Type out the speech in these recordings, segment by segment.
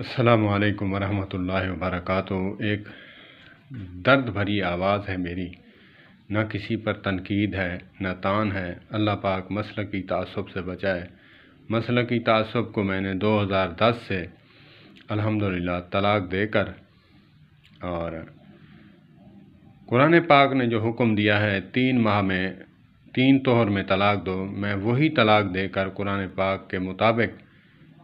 असलकम वालेकुम रहमतुल्लाहि एक दर्द भरी आवाज़ है मेरी ना किसी पर तनकीद है ना तान है अल्लाह पाक मसल की तसब से बचाए मसल की तसब को मैंने 2010 से अल्हम्दुलिल्लाह तलाक देकर और कुरान पाक ने जो हुक्म दिया है तीन माह में तीन तोहर में तलाक दो मैं वही तलाक देकर कुरान पाक के मुताबिक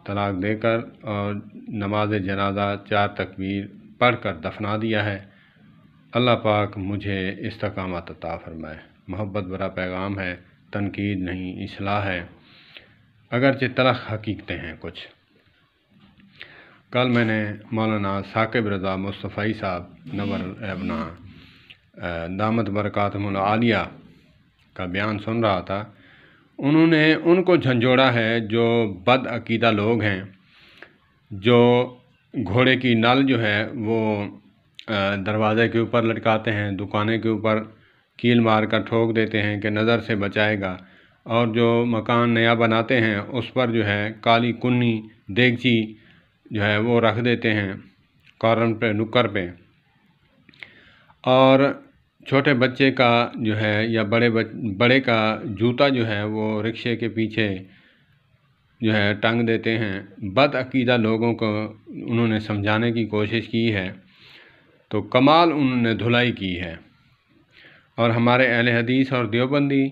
तलाक देकर और नमाज जनाजा चार तकबीर पढ़ कर दफना दिया है अल्लाह पाक मुझे इस्तकाम अता फरमाए मोहब्बत बड़ा पैगाम है तनकीद नहीं असलाह है अगरचे तलख हकीकते हैं कुछ कल मैंने मौलाना साकिब रज़ा मुस्तफ़ी साहब नवर अपना दामद मलिया का बयान सुन रहा था उन्होंने उनको झंझोड़ा है जो बदअकीदा लोग हैं जो घोड़े की नल जो है वो दरवाज़े के ऊपर लटकाते हैं दुकानें के ऊपर कील मार कर ठोक देते हैं कि नज़र से बचाएगा और जो मकान नया बनाते हैं उस पर जो है काली कुन्नी देगची जो है वो रख देते हैं कॉर्न पे नुक्कर पे और छोटे बच्चे का जो है या बड़े बच बड़े का जूता जो है वो रिक्शे के पीछे जो है टंग देते हैं बदअकीदा लोगों को उन्होंने समझाने की कोशिश की है तो कमाल उन्होंने धुलाई की है और हमारे अहल हदीस और देवबंदी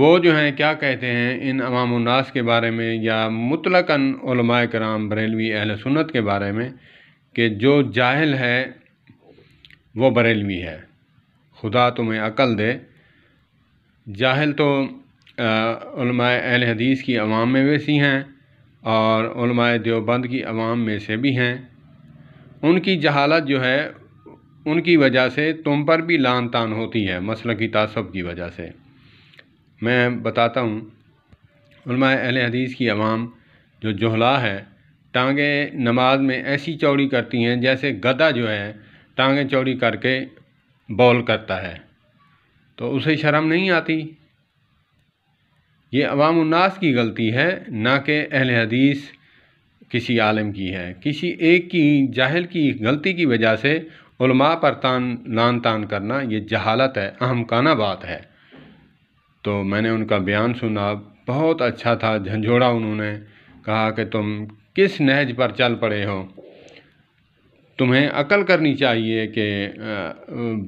वो जो हैं क्या कहते हैं इन उन्नास के बारे में या मुतलकन कराम बरेलवी अहल सुन्नत के बारे में कि जो जाहिल है वो बरेलवी है खुदा तुम्हें अक्ल दे जाहिल तो अहल हदीस की अवाम में भी सी हैं और देवबंद की अवाम में से भी हैं उनकी जहालत जो है उनकी वजह से तुम पर भी लान तान होती है मसल की तसब की वजह से मैं बताता हूँ अहल हदीस की अवाम जो जहला है टाँगें नमाज में ऐसी चौड़ी करती हैं जैसे गदा जो है टाँगें चौड़ी करके बॉल करता है तो उसे शर्म नहीं आती ये अवाम उन्नास की गलती है ना कि अहल हदीस किसी आलम की है किसी एक की जाहिल की गलती की वजह से उलमा पर तान लान तान करना ये जहालत है अहमकाना बात है तो मैंने उनका बयान सुना बहुत अच्छा था झंझोड़ा उन्होंने कहा कि तुम किस नहज पर चल पड़े हो तुम्हें अक़ल करनी चाहिए कि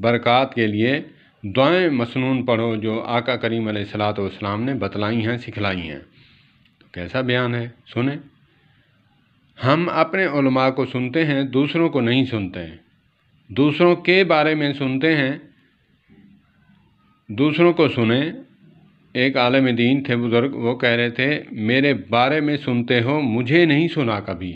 बरक़ात के लिए दुआएँ मसनून पढ़ो जो आका करीम सलाम ने बतलाई हैं सिखलाई हैं तो कैसा बयान है सुने हम अपने उलमा को सुनते हैं दूसरों को नहीं सुनते हैं दूसरों के बारे में सुनते हैं दूसरों को सुने एक आलम दीन थे बुज़ुर्ग वो कह रहे थे मेरे बारे में सुनते हो मुझे नहीं सुना कभी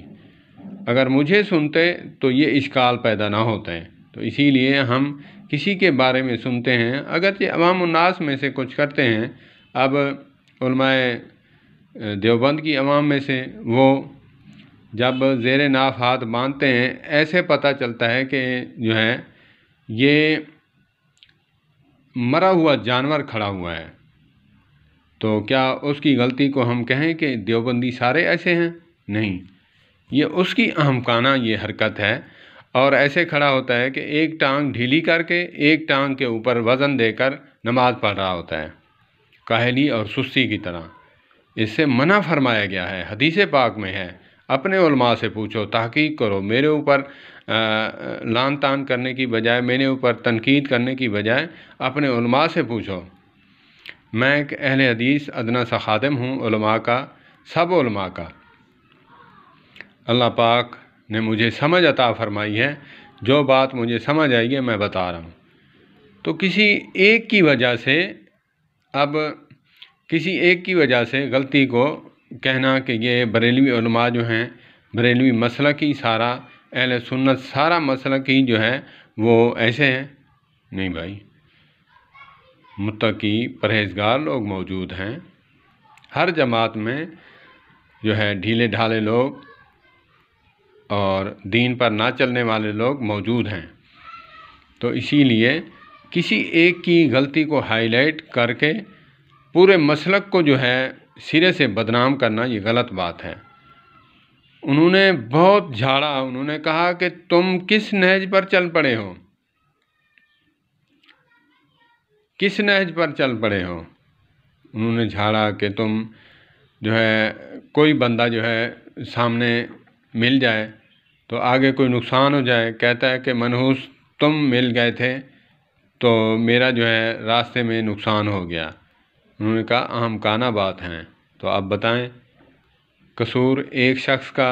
अगर मुझे सुनते तो ये इश्काल पैदा ना होते तो इसीलिए हम किसी के बारे में सुनते हैं ये अवाम उन्नास में से कुछ करते हैं अब देवबंद की अवाम में से वो जब जेर नाफ हाथ बांधते हैं ऐसे पता चलता है कि जो है ये मरा हुआ जानवर खड़ा हुआ है तो क्या उसकी गलती को हम कहें कि देवबंदी सारे ऐसे हैं नहीं ये उसकी अहमकाना ये हरकत है और ऐसे खड़ा होता है कि एक टांग ढीली करके एक टांग के ऊपर वज़न देकर नमाज पढ़ रहा होता है काहली और सुस्ती की तरह इससे मना फरमाया गया है हदीस पाक में है अपने उलमा से पूछो तहकीक करो मेरे ऊपर लान तान करने की बजाय मेरे ऊपर तनकीद करने की बजाय अपने उलमा से पूछो मैं एक अहल हदीस अदना सा खादम हूँ का सब उलमा का अल्लाह पाक ने मुझे समझ अता फरमाई है जो बात मुझे समझ आई है मैं बता रहा हूँ तो किसी एक की वजह से अब किसी एक की वजह से गलती को कहना कि ये बरेलवी नुमा जो हैं बरेलवी मसल की सारा अहल सुन्नत सारा मसल की जो है वो ऐसे हैं नहीं भाई मुतकी परहेजगार लोग मौजूद हैं हर जमात में जो है ढीले ढाले लोग और दीन पर ना चलने वाले लोग मौजूद हैं तो इसीलिए किसी एक की गलती को हाईलाइट करके पूरे मसलक को जो है सिरे से बदनाम करना ये गलत बात है उन्होंने बहुत झाड़ा उन्होंने कहा कि तुम किस नहज पर चल पड़े हो किस नहज पर चल पड़े हो उन्होंने झाड़ा कि तुम जो है कोई बंदा जो है सामने मिल जाए तो आगे कोई नुकसान हो जाए कहता है कि मनहूस तुम मिल गए थे तो मेरा जो है रास्ते में नुकसान हो गया उन्होंने कहा अहम काना बात है तो आप बताएं कसूर एक शख्स का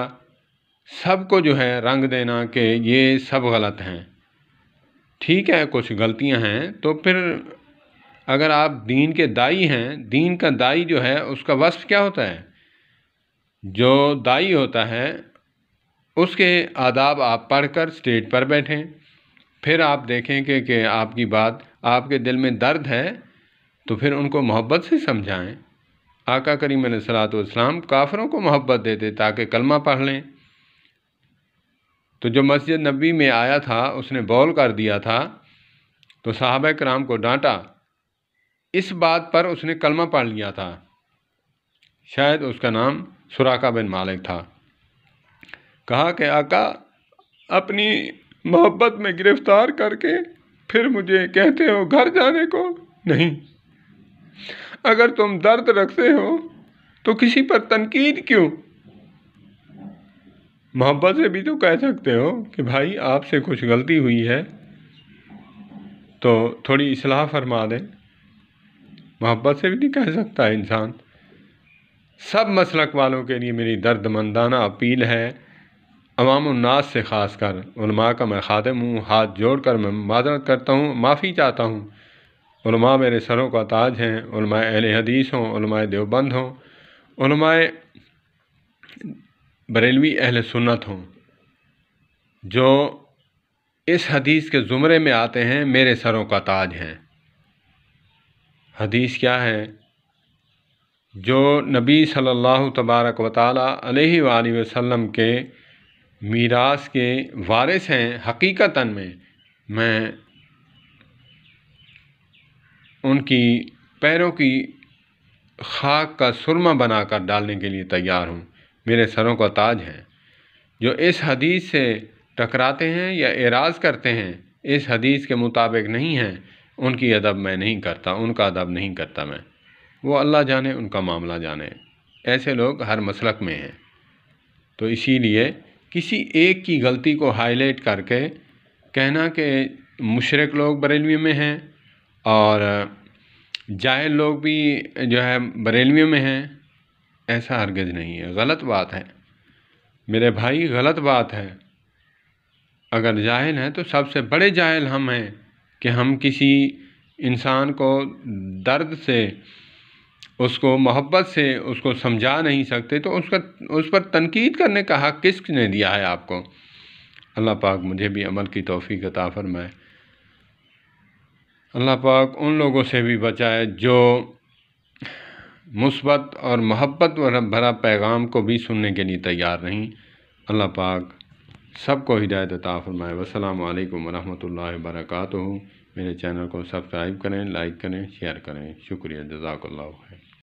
सबको जो है रंग देना कि ये सब गलत हैं ठीक है कुछ गलतियां हैं तो फिर अगर आप दीन के दाई हैं दीन का दाई जो है उसका वस्फ क्या होता है जो दाई होता है उसके आदाब आप पढ़कर स्टेज पर बैठें फिर आप देखें कि, कि आपकी बात आपके दिल में दर्द है तो फिर उनको मोहब्बत से समझाएं आका करीम सलातम काफरों को मोहब्बत देते ताकि कलमा पढ़ लें तो जो मस्जिद नबी में आया था उसने बॉल कर दिया था तो साहब कराम को डांटा इस बात पर उसने कलमा पढ़ लिया था शायद उसका नाम सुराका बिन मालिक था कहा कि आका अपनी मोहब्बत में गिरफ्तार करके फिर मुझे कहते हो घर जाने को नहीं अगर तुम दर्द रखते हो तो किसी पर तनकीद क्यों मोहब्बत से भी तो कह सकते हो कि भाई आपसे कुछ गलती हुई है तो थोड़ी इसलाह फरमा दें मोहब्बत से भी नहीं कह सकता इंसान सब मसलक वालों के लिए मेरी दर्द मंदाना अपील है अवामनास से ख़ास कर उनमा का मैं खादम हूँ हाथ जोड़ कर मैं माजरत करता हूँ माफ़ी चाहता हूँ उनमा मेरे सरों का ताज हैं उनमाए अहल हदीस हों उनमाए देवबंद हों उनमाए बरेलवी अहल सुन्नत हों जो इस हदीस के ज़ुमरे में आते हैं मेरे सरों का ताज हैं हदीस क्या है जो नबी सल्लल्लाहु तबारक व ताली वसल्लम के मीरास के वारिस हैं हकीकतन में मैं उनकी पैरों की खाक का सुरमा बनाकर डालने के लिए तैयार हूँ मेरे सरों का ताज हैं जो इस हदीस से टकराते हैं या एराज करते हैं इस हदीस के मुताबिक नहीं हैं उनकी अदब मैं नहीं करता उनका अदब नहीं करता मैं वो अल्लाह जाने उनका मामला जाने ऐसे लोग हर मसलक में हैं तो इसीलिए किसी एक की गलती को हाईलाइट करके कहना कि मुशरक़ लोग बरेलवी में हैं और जाहिल लोग भी जो है बरेलवी में हैं ऐसा हरगज नहीं है गलत बात है मेरे भाई गलत बात है अगर जाहिल हैं तो सबसे बड़े जाहिल हम हैं कि हम किसी इंसान को दर्द से उसको मोहब्बत से उसको समझा नहीं सकते तो उसका उस पर तनकीद करने का हक़ किसने दिया है आपको अल्लाह पाक मुझे भी अमल की तोफ़ी ताफ़र मैं अल्लाह पाक उन लोगों से भी बचाए जो मुस्बत और मोहब्बत भरा पैगाम को भी सुनने के लिए तैयार नहीं अल्लाह पाक सबको हिदायत ताफ़रमाए फरमाए वसलम वरहमत ला वरक मेरे चैनल को सब्सक्राइब करें लाइक करें शेयर करें शुक्रिया जजाकल्ला है